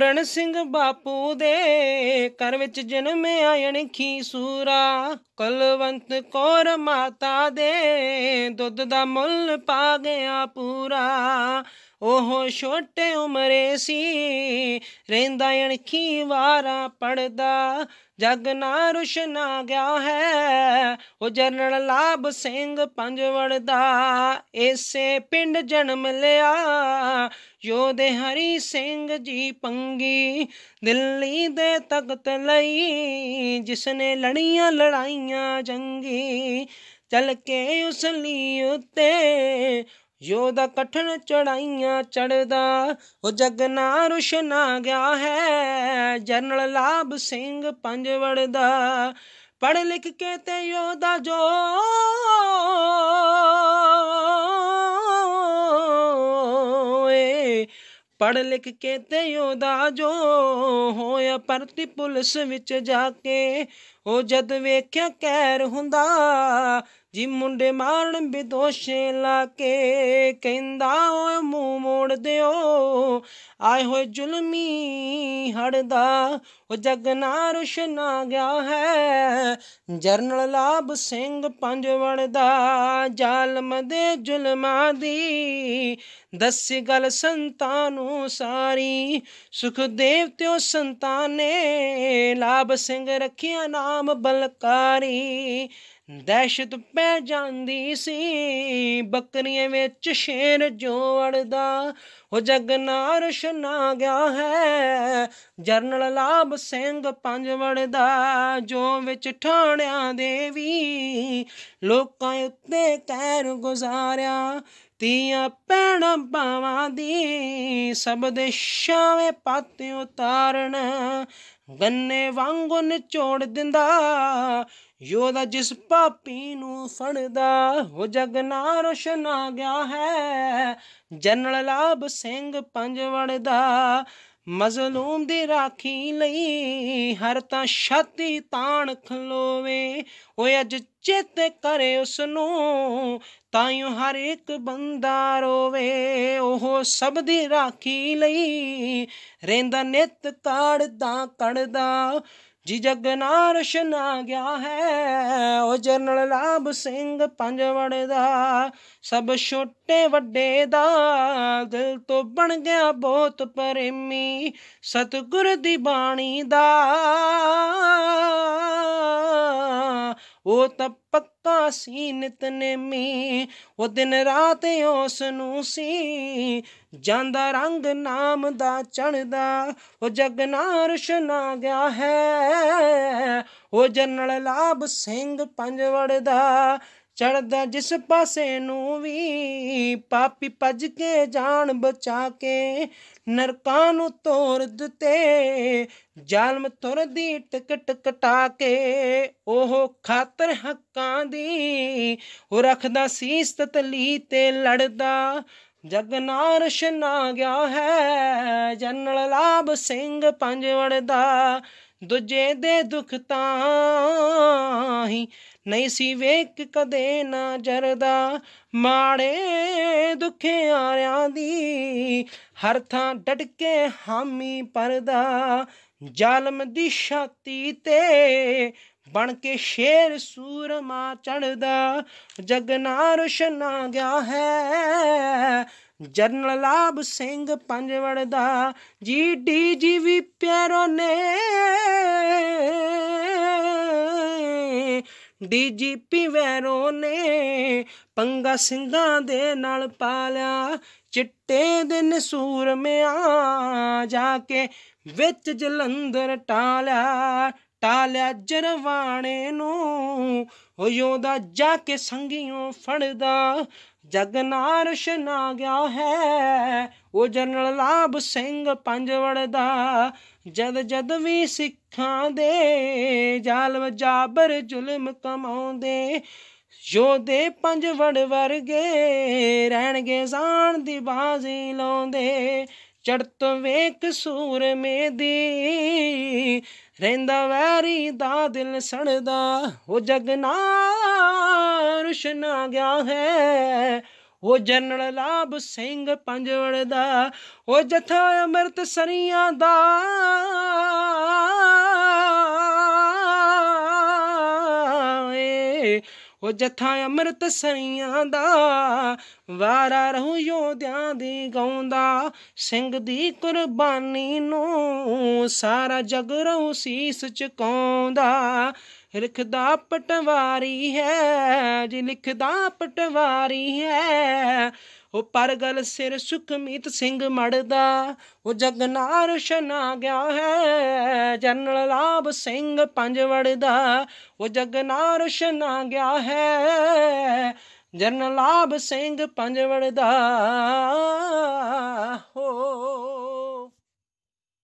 ਪੂਰਨ ਸਿੰਘ ਬਾਪੂ ਦੇ ਘਰ ਵਿੱਚ ਜਨਮਿਆ ਅਣਖੀ ਸੂਰਾ ਕਲਵੰਤ ਕੌਰ ਮਾਤਾ ਦੇ ਦੁੱਧ ਦਾ ਮੁੱਲ ਪਾ ਗਿਆ ਪੂਰਾ ਉਹ ਛੋਟੇ ਉਮਰੇ ਸੀ ਰਹਿੰਦਾ ਅਣਖੀ ਵਾਰਾ ਪੜਦਾ ਜਗ ਨਾ ਰੁਸ਼ਨਾ ਗਿਆ ਹੈ ਉਹ ਜਨਰਲ ਲਾਭ ਸਿੰਘ ਪੰਜ ਵੜਦਾ ਇਸੇ ਪਿੰਡ ਜਨਮ ਲਿਆ ਯੋਧੇ ਹਰੀ ਸਿੰਘ ਜੀ ਪੰਗੀ ਦਿੱਲੀ ਦੇ ਤਖਤ ਲਈ ਜਿਸ ਨੇ ਲੜੀਆਂ ਲੜਾਈਆਂ ਜੰਗੀ ਚਲ ਕੇ ਉਸ ਲਈ ਉੱਤੇ ਯੋਦਾ ਕਠਣ ਚੜਾਈਆਂ ਚੜਦਾ ਉਹ ਜਗਨਾ ਰੁਸ਼ਨਾ ਗਿਆ ਹੈ ਜਨਰਲ ਲਾਭ ਸਿੰਘ ਪੰਜਵੜ ਦਾ ਪੜ ਲਿਖ ਕੇ ਤੇ ਯੋਦਾ ਜੋ ਪੜ ਲਿਖ ਕੇ ਤੇ ਯੋਦਾ ਜੋ ਹੋਇਆ ਪਰਤੀ ਪੁਲਿਸ ਵਿੱਚ ਜਾ ਕੇ ਉਹ ਜਦ ਵੇਖਿਆ ਕੈਰ ਹੁੰਦਾ ਜੀ ਮੁੰਡੇ ਮਾਰਨ ਬਿਦੋਸ਼ੇ ਲਾ ਕੇ ਕਹਿੰਦਾ ਓ ਮੂੰਹ ਮੋੜ ਦਿਓ ਆਏ ਹੋਏ ਜ਼ੁਲਮੀ ਹੜਦਾ ਉਹ ਜਗਨਾ ਰੁਸ਼ਨਾ ਗਿਆ ਹੈ ਜਰਨਲ ਲਾਭ ਸਿੰਘ ਪੰਜ ਵੜਦਾ ਜ਼ਾਲਮ ਦੇ ਜ਼ੁਲਮਾਂ ਦੀ ਦੱਸ ਗੱਲ ਸੰਤਾਂ ਨੂੰ ਸਾਰੀ ਸੁਖ ਦੇਵ ਤੇ ਸੰਤਾਂ ਨੇ ਲਾਭ ਸਿੰਘ ਰੱਖਿਆ ਨਾ ਨਾਮ ਬਲਕਾਰੀ ਦਹਿਸ਼ਤ ਪੈ ਜਾਂਦੀ ਸੀ ਬੱਕਰੀਆਂ ਵਿੱਚ ਸ਼ੇਰ ਜੋ ਅੜਦਾ ਉਹ ਜਗਨਾਰਸ਼ ਨਾ ਗਿਆ ਹੈ ਜਰਨਲ ਲਾਭ ਸਿੰਘ ਪੰਜ ਵੜਦਾ ਜੋ ਵਿੱਚ ਠਾਣਿਆਂ ਦੇ ਵੀ ਲੋਕਾਂ ਉੱਤੇ ਕਹਿਰ ਗੁਜ਼ਾਰਿਆ ਤੀਆਂ ਪੈਣਾ ਬਾਵਾਂ ਦੀ ਸਭ ਦੇ ਛਾਵੇਂ ਪਾਤੇ ਉਤਾਰਨ ਗੰਨੇ ਵਾਂਗੂ ਨਿਚੋੜ ਦਿੰਦਾ ਯੋਦਾ ਜਿਸ ਪਾਪੀ ਨੂੰ ਫੜਦਾ ਉਹ ਜਗ ਨਾ ਰੋਸ਼ਨ ਆ ਗਿਆ ਹੈ ਜਨਰਲ ਲਾਭ ਸਿੰਘ ਪੰਜ ਵੜਦਾ ਮਜ਼ਲੂਮ ਦੀ ਰਾਖੀ ਲਈ ਹਰ ਤਾਂ ਛਾਤੀ ਤਾਣ ਖਲੋਵੇ ਓਏ ਅੱਜ ਚਿੱਤ ਕਰੇ ਉਸ ਨੂੰ ਹੀ ਹਰ ਇੱਕ ਬੰਦਾ ਰੋਵੇ ਉਹ ਸਭ ਦੀ ਰਾਖੀ ਲਈ ਰਹਿੰਦਾ ਨਿਤ ਕਾੜਦਾ ਕੜਦਾ ਜੀ ਜਗਨਾਰਸ਼ ਨਾ ਗਿਆ ਹੈ ਉਹ ਜਰਨਲ ਲਾਭ ਸਿੰਘ ਵੜੇ ਦਾ ਸਭ ਛੋਟੇ ਵੱਡੇ ਦਾ ਦਿਲ ਤੋਂ ਬਣ ਗਿਆ ਬਹੁਤ ਪ੍ਰੇਮੀ ਸਤਗੁਰ ਦੀ ਬਾਣੀ ਦਾ ਉਹ ਤਪਕ ਦਿੱਤਾ ਸੀ ਨਿਤਨੇਮੀ ਉਹ ਦਿਨ ਰਾਤ ਉਸ ਨੂੰ ਸੀ ਜਾਂਦਾ ਰੰਗ ਨਾਮ ਦਾ ਚੜਦਾ ਉਹ ਜਗ ਨਾ ਗਿਆ ਹੈ ਉਹ ਜਨਰਲ ਲਾਭ ਸਿੰਘ ਪੰਜਵੜ ਦਾ ਚੜਦਾ ਜਿਸ ਪਾਸੇ ਨੂੰ ਵੀ ਪਾਪੀ ਭੱਜ ਕੇ ਜਾਨ ਬਚਾ ਕੇ ਨਰਕਾਂ ਨੂੰ ਤੋੜ ਦਿੱਤੇ ਜ਼ਾਲਮ ਤੁਰਦੀ ਟਿਕਟ ਕਟਾ ਕੇ ਉਹ ਖਾਤਰ ਹੱਕਾਂ ਦੀ ਉਹ ਰੱਖਦਾ ਸੀਸ ਤਤਲੀ ਤੇ ਲੜਦਾ ਜਗ ਨਾਰਸ਼ ਨਾ ਗਿਆ ਹੈ ਜਨਲ ਲਾਭ ਸਿੰਘ ਪੰਜਵੜ ਦਾ ਦੁਜੇ ਦੇ ਦੁੱਖ ਤਾਂ ਹੀ ਨਹੀਂ ਸੀ ਵੇਖ ਕਦੇ ਨਾ ਜਰਦਾ ਮਾੜੇ ਦੁਖਿਆਰਿਆਂ ਦੀ ਹਰ ਥਾਂ ਡਟ ਕੇ ਹਾਮੀ ਪਰਦਾ ਜ਼ਾਲਮ ਦੀ ਛਾਤੀ ਤੇ ਬਣ ਕੇ ਸ਼ੇਰ ਸੂਰਮਾ ਚੜਦਾ ਜਗਨਾ ਰੁਸ਼ਨਾ ਗਿਆ ਹੈ ਜਰਨਲ ਲਾਭ ਸਿੰਘ ਪੰਜਵੜ ਦਾ ਜੀ ਡੀ ਜੀ ਵੀ ਪਿਆਰੋ ਨੇ ਡੀਜੀਪੀ ਵੈਰੋ ਨੇ ਪੰਗਾ ਸਿੰਘਾਂ ਦੇ ਨਾਲ ਪਾਲਿਆ ਚਿੱਟੇ ਦਿਨ ਸੂਰਮਿਆਂ ਜਾ ਕੇ ਵਿੱਚ ਜਲੰਧਰ ਟਾਲਿਆ ਟਾਲਿਆ ਜਰਵਾਣੇ ਨੂੰ ਹੋਇਓ ਦਾ ਜਾ ਕੇ ਸੰਗਿਓ ਫੜਦਾ ਜਗ ਨਾ ਗਿਆ ਹੈ ਉਹ ਜਨਰਲ ਲਾਭ ਸਿੰਘ ਪੰਜਵੜ ਦਾ ਜਦ ਜਦ ਵੀ ਸਿੱਖਾਂ ਦੇ ਜ਼ਾਲਮ ਜਾਬਰ ਜ਼ੁਲਮ ਕਮਾਉਂਦੇ ਯੋਦੇ ਪੰਜਵੜ ਵਰਗੇ ਰਹਿਣਗੇ ਜਾਣ ਦੀ ਬਾਜ਼ੀ ਲਾਉਂਦੇ ਚੜਤ ਵੇਖ ਸੂਰਮੇ ਦੀ ਰਹਿੰਦਾ ਵੈਰੀ ਦਾ ਦਿਲ ਸੜਦਾ ਉਹ ਜਗਨਾ ਦਰਸ਼ਨ ਆ ਗਿਆ ਹੈ ਉਹ ਜਨਰਲ ਲਾਭ ਸਿੰਘ ਪੰਜਵੜ ਦਾ ਉਹ ਜਥਾ ਅਮਰਤ ਸਰੀਆਂ ਦਾ ਉਹ ਜਥਾ ਅਮਰਤ ਸਰੀਆਂ ਦਾ ਵਾਰਾ ਰਹੂ ਯੋਧਿਆਂ ਦੀ ਗਾਉਂਦਾ ਸਿੰਘ ਦੀ ਕੁਰਬਾਨੀ ਨੂੰ ਸਾਰਾ ਜਗ ਰਹੂ ਸੀਸ ਚਕਾਉਂਦਾ ਲਿਖਦਾ ਪਟਵਾਰੀ ਹੈ ਜੀ ਲਿਖਦਾ ਪਟਵਾਰੀ ਹੈ ਉਹ ਪਰਗਲ ਸਿਰ ਸੁਖਮੀਤ ਸਿੰਘ ਮੜਦਾ ਉਹ ਜਗਨਾ ਆ ਗਿਆ ਹੈ ਜਨਰਲ ਲਾਭ ਸਿੰਘ ਪੰਜ ਵੜਦਾ ਉਹ ਜਗਨਾ ਆ ਗਿਆ ਹੈ ਜਨਰਲ ਲਾਭ ਸਿੰਘ ਪੰਜ ਵੜਦਾ ਹੋ